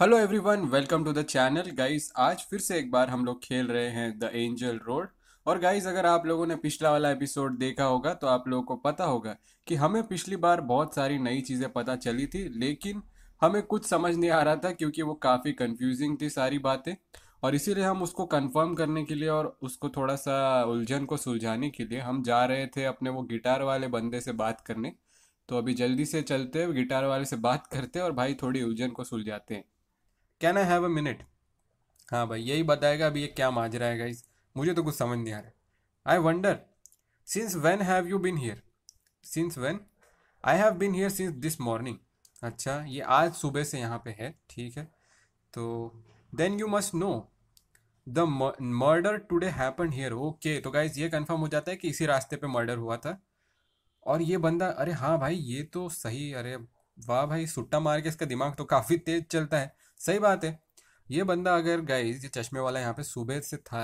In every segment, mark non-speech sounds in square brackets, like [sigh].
hello everyone welcome to the channel guys आज फिर से एक बार हम लोग खेल रहे हैं द एंजल रोड और गाइस अगर आप लोगों ने पिछला वाला एपिसोड देखा होगा तो आप लोगों को पता होगा कि हमें पिछली बार बहुत सारी नई चीज़ें पता चली थी लेकिन हमें कुछ समझ नहीं आ रहा था क्योंकि वो काफ़ी कन्फ्यूजिंग थी सारी बातें और इसीलिए हम उसको कंफर्म करने के लिए और उसको थोड़ा सा उलझन को सुलझाने के लिए हम जा रहे थे अपने वो गिटार वाले बंदे से बात करने तो अभी जल्दी से चलते गिटार वाले से बात करते और भाई थोड़ी उलझन को सुलझाते हैं can I have a minute हाँ भाई यही बताएगा अभी ये क्या माजरा है गाइज मुझे तो कुछ समझ नहीं आ रहा I wonder since when have you been here since when I have been here since this morning अच्छा ये आज सुबह से यहाँ पे है ठीक है तो then you must know the murder today happen here okay तो गाइज ये कन्फर्म हो जाता है कि इसी रास्ते पे मर्डर हुआ था और ये बंदा अरे हाँ भाई ये तो सही अरे वाह भाई सुट्टा मार के इसका दिमाग तो काफ़ी तेज चलता है सही बात है ये बंदा अगर गाइज ये चश्मे वाला यहाँ पे सुबह से था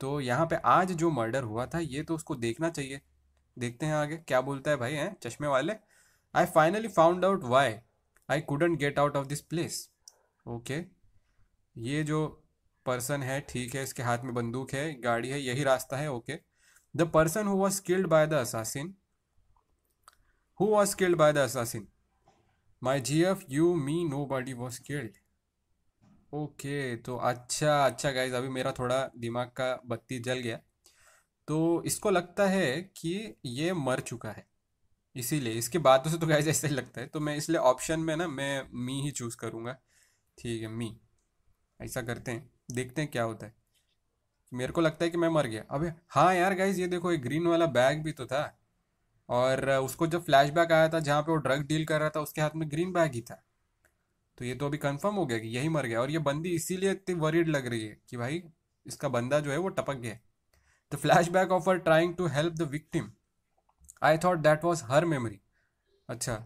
तो यहाँ पे आज जो मर्डर हुआ था ये तो उसको देखना चाहिए देखते हैं आगे क्या बोलता है भाई हैं चश्मे वाले I finally found out why I couldn't get out of this place okay ये जो पर्सन है ठीक है इसके हाथ में बंदूक है गाड़ी है यही रास्ता है okay the person who was skilled by the assassin who was skilled by the assassin my G F you me nobody was skilled okay तो अच्छा अच्छा गाइज अभी मेरा थोड़ा दिमाग का बत्ती जल गया तो इसको लगता है कि ये मर चुका है इसीलिए इसके बातों से तो गाइज ऐसा ही लगता है तो मैं इसलिए ऑप्शन में ना मैं मी ही चूज़ करूँगा ठीक है मी ऐसा करते हैं देखते हैं क्या होता है मेरे को लगता है कि मैं मर गया अबे हाँ यार गाइज ये देखो एक ग्रीन वाला बैग भी तो था और उसको जब फ्लैशबैक आया था जहाँ पे वो ड्रग डील कर रहा था उसके हाथ में ग्रीन बैग ही था तो ये तो अभी कंफर्म हो गया कि यही मर गया और ये बंदी इसीलिए इतनी वरीड लग रही है कि भाई इसका बंदा जो है वो टपक गया the flashback of her trying to help the victim I thought that was her memory अच्छा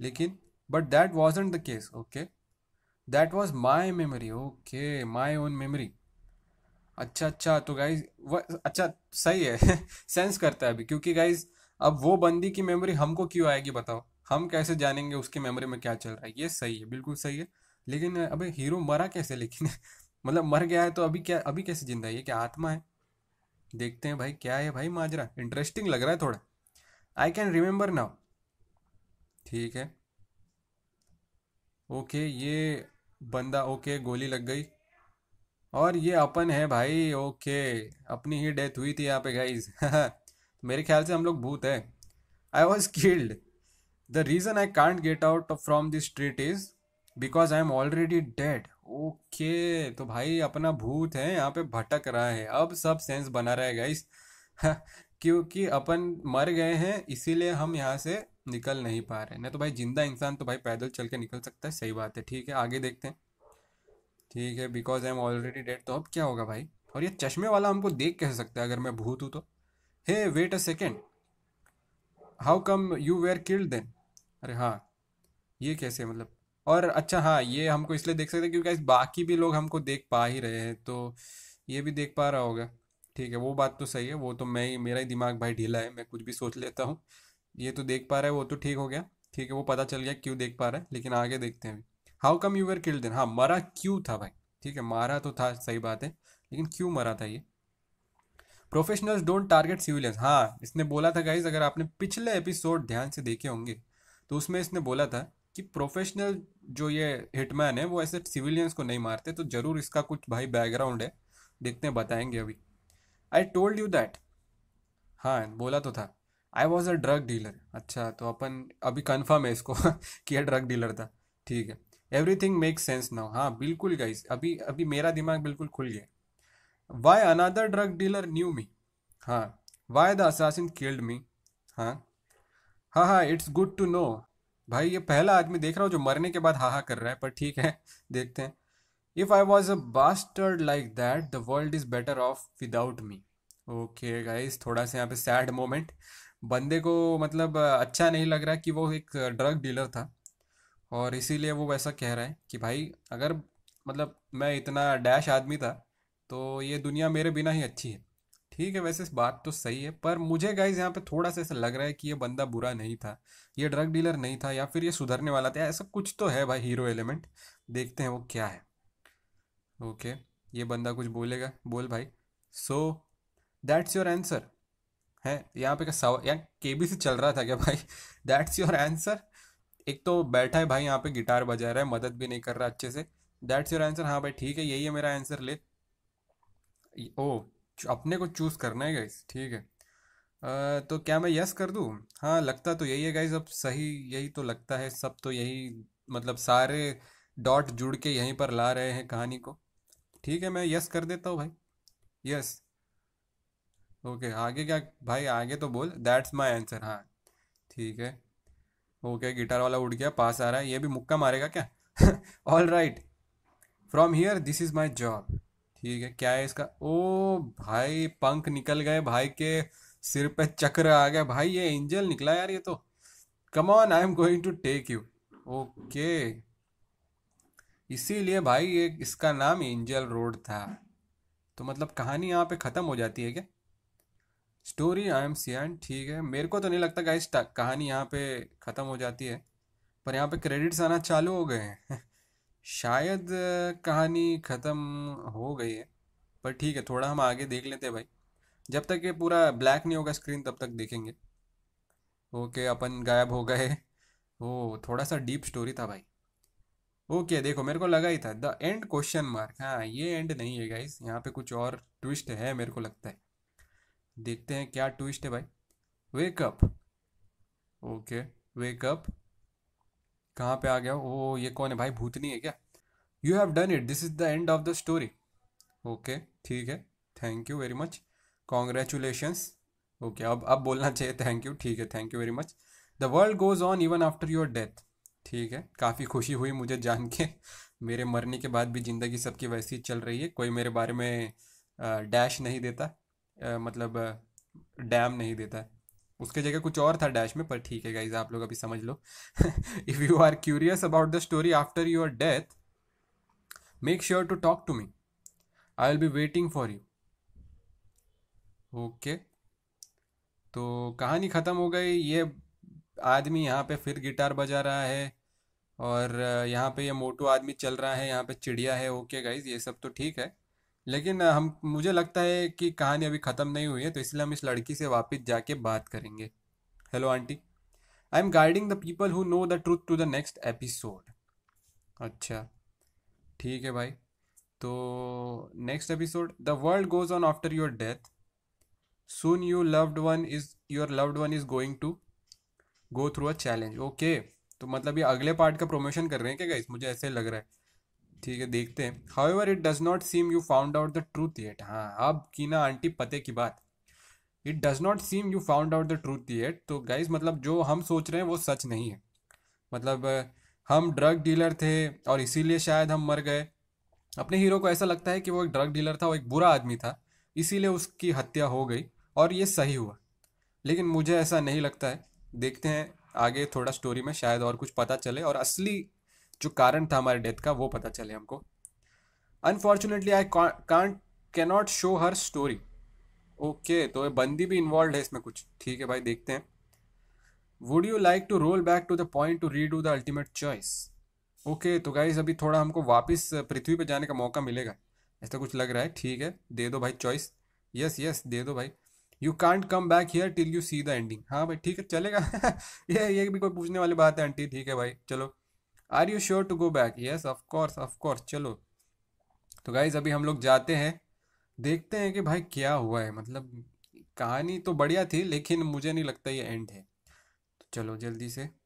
लेकिन but that was the case okay that was my memory okay my own memory अच्छा अच्छा तो गाइज अच्छा सही है sense [laughs] करता है अभी क्योंकि गाइज अब वो बंदी की मेमोरी हमको क्यों आएगी बताओ हम कैसे जानेंगे उसकी मेमोरी में क्या चल रहा है ये सही है बिल्कुल सही है लेकिन अबे हीरो मरा कैसे लेकिन [laughs] मतलब मर गया है तो अभी क्या अभी कैसे जिंदा है ये क्या आत्मा है देखते हैं भाई क्या है भाई माजरा इंटरेस्टिंग लग रहा है थोड़ा आई कैन रिमेम्बर नाउ ठीक है ओके ये बंदा ओके गोली लग गई और ये अपन है भाई ओके अपनी ही डेथ हुई थी यहाँ पे गाइज [laughs] मेरे ख्याल से हम लोग भूत है I was killed the reason I can't get out from this street is because I am already dead okay तो भाई अपना भूत है यहाँ पे भटक रहा है अब सब सेंस बना रहा है गाइस [laughs] क्योंकि अपन मर गए हैं इसीलिए हम यहाँ से निकल नहीं पा रहे नहीं तो भाई जिंदा इंसान तो भाई पैदल चल के निकल सकता है सही बात है ठीक है आगे देखते हैं ठीक है because I am already dead तो अब क्या होगा भाई और ये चश्मे वाला हमको देख कह सकता है अगर मैं भूत हूँ तो hey wait a second how come you were killed then अरे हाँ ये कैसे मतलब और अच्छा हाँ ये हमको इसलिए देख सकते हैं क्योंकि बाकी भी लोग हमको देख पा ही रहे हैं तो ये भी देख पा रहा होगा ठीक है वो बात तो सही है वो तो मैं ही मेरा ही दिमाग भाई ढीला है मैं कुछ भी सोच लेता हूँ ये तो देख पा रहा है वो तो ठीक हो गया ठीक है वो पता चल गया क्यों देख पा रहा है लेकिन आगे देखते हैं how come you were kill then हाँ मरा क्यों था भाई ठीक है मारा तो था सही बात है लेकिन क्यों मरा था ये प्रोफेशनल्स डोंट टारगेट सिविलियंस हाँ इसने बोला था गाइज अगर आपने पिछले एपिसोड ध्यान से देखे होंगे तो उसमें इसने बोला था कि प्रोफेशनल जो ये हिटमैन है वो ऐसे सिविलियंस को नहीं मारते तो ज़रूर इसका कुछ भाई बैकग्राउंड है देखते हैं बताएंगे अभी आई टोल्ड यू दैट हाँ बोला तो था I was a drug dealer अच्छा तो अपन अभी कन्फर्म है इसको [laughs] कि यह ड्रग डीलर था ठीक है everything make sense now हाँ बिल्कुल गाइस अभी अभी मेरा दिमाग बिल्कुल खुल गया why another drug dealer knew me हाँ why the assassin killed me हाँ हाँ हाँ इट्स गुड टू नो भाई ये पहला आदमी देख रहा हूँ जो मरने के बाद हाहा कर रहा है पर ठीक है [laughs] देखते हैं if I was a bastard like that the world is better off without me okay guys थोड़ा सा यहाँ पे सैड मोमेंट बंदे को मतलब अच्छा नहीं लग रहा कि वो एक ड्रग डीलर था और इसीलिए वो वैसा कह रहा है कि भाई अगर मतलब मैं इतना डैश आदमी था तो ये दुनिया मेरे बिना ही अच्छी है ठीक है वैसे इस बात तो सही है पर मुझे गाइज यहाँ पे थोड़ा सा ऐसा लग रहा है कि ये बंदा बुरा नहीं था ये ड्रग डीलर नहीं था या फिर ये सुधरने वाला था ऐसा कुछ तो है भाई हीरो एलिमेंट देखते हैं वो क्या है ओके ये बंदा कुछ बोलेगा बोल भाई सो दैट्स योर आंसर है यहाँ पे का सवाल यार के से चल रहा था क्या भाई दैट्स योर आंसर एक तो बैठा है भाई यहाँ पे गिटार बजा रहा है मदद भी नहीं कर रहा अच्छे से दैट्स योर आंसर हाँ भाई ठीक है यही है मेरा आंसर ले ओ अपने को चूज़ करना है गाइज ठीक है तो क्या मैं यस कर दूँ हाँ लगता तो यही है गाइज अब सही यही तो लगता है सब तो यही मतलब सारे डॉट जुड़ के यहीं पर ला रहे हैं कहानी को ठीक है मैं यस कर देता हूँ भाई यस ओके आगे क्या भाई आगे तो बोल दैट्स माई आंसर हाँ ठीक है ओके गिटार वाला उड़ गया पास आ रहा है ये भी मुक्का मारेगा क्या all right from here this is my job ठीक है क्या है इसका ओ भाई पंख निकल गए भाई के सिर पे चक्र आ गया भाई ये एंजल निकला यार ये तो come on I am going to take you okay इसीलिए भाई ये इसका नाम एंजल रोड था तो मतलब कहानी यहाँ पे ख़त्म हो जाती है क्या स्टोरी आई एम सियान ठीक है मेरे को तो नहीं लगता गाइस कहानी यहाँ पे ख़त्म हो जाती है पर यहाँ पे क्रेडिट्स आना चालू हो गए हैं [laughs] शायद कहानी ख़त्म हो गई है पर ठीक है थोड़ा हम आगे देख लेते हैं भाई जब तक ये पूरा ब्लैक नहीं होगा स्क्रीन तब तक देखेंगे ओके अपन गायब हो गए ओ थोड़ा सा डीप स्टोरी था भाई ओके देखो मेरे को लगा ही था द एंड क्वेश्चन मार्क हाँ ये एंड नहीं है गाइस यहाँ पे कुछ और ट्विस्ट है मेरे को लगता है देखते हैं क्या ट्विस्ट है भाई वेकअप ओके वेकअप कहाँ पे आ गया वो ये कौन है भाई भूतनी है क्या you have done it this is the end of the story okay ठीक है thank you very much congratulations okay अब अब बोलना चाहिए थैंक यू ठीक है thank you very much the world goes on even after your death ठीक है काफ़ी खुशी हुई मुझे जान के मेरे मरने के बाद भी ज़िंदगी सबकी वैसी चल रही है कोई मेरे बारे में डैश नहीं देता मतलब डैम नहीं देता उसके जगह कुछ और था डैश में पर ठीक है गाइज आप लोग अभी समझ लो if you are curious about the story after your death make sure to talk to me I will be waiting for you okay तो कहानी ख़त्म हो गई ये आदमी यहाँ पे फिर गिटार बजा रहा है और यहाँ पे ये मोटू आदमी चल रहा है यहाँ पे चिड़िया है ओके गाइज ये सब तो ठीक है लेकिन हम मुझे लगता है कि कहानी अभी ख़त्म नहीं हुई है तो इसलिए हम इस लड़की से वापस जाके बात करेंगे hello aunty I am guiding the people who know the truth to the next episode अच्छा ठीक है भाई तो next episode the world goes on after your death soon you loved one is your loved one is going to go through a challenge okay तो मतलब ये अगले part का प्रोमोशन कर रहे हैं क्या गाइस मुझे ऐसे लग रहा है ठीक है देखते हैं however it does not seem you found out the truth yet हाँ अब की ना आंटी पते की बात it does not seem you found out the truth yet तो गाइज मतलब जो हम सोच रहे हैं वो सच नहीं है मतलब हम ड्रग डीलर थे और इसीलिए शायद हम मर गए अपने हीरो को ऐसा लगता है कि वो एक ड्रग डीलर था वो एक बुरा आदमी था इसीलिए उसकी हत्या हो गई और ये सही हुआ लेकिन मुझे ऐसा नहीं लगता है देखते हैं आगे थोड़ा स्टोरी में शायद और कुछ पता चले और असली जो कारण था हमारे डेथ का वो पता चले हमको unfortunately I can't cannot show her story okay तो ये बंदी भी इन्वॉल्व है इसमें कुछ ठीक है भाई देखते हैं would you like to roll back to the point to read the ultimate choice okay तो गाइज अभी थोड़ा हमको वापस पृथ्वी पर जाने का मौका मिलेगा ऐसा कुछ लग रहा है ठीक है दे दो भाई चॉइस यस यस दे दो भाई you can't come back here till you see the ending हाँ भाई ठीक है चलेगा [laughs] ये ये भी कोई पूछने वाली बात है आंटी ठीक है भाई चलो are you sure to go back yes of course of course चलो तो गाइज अभी हम लोग जाते हैं देखते हैं कि भाई क्या हुआ है मतलब कहानी तो बढ़िया थी लेकिन मुझे नहीं लगता ये एंड है तो चलो जल्दी से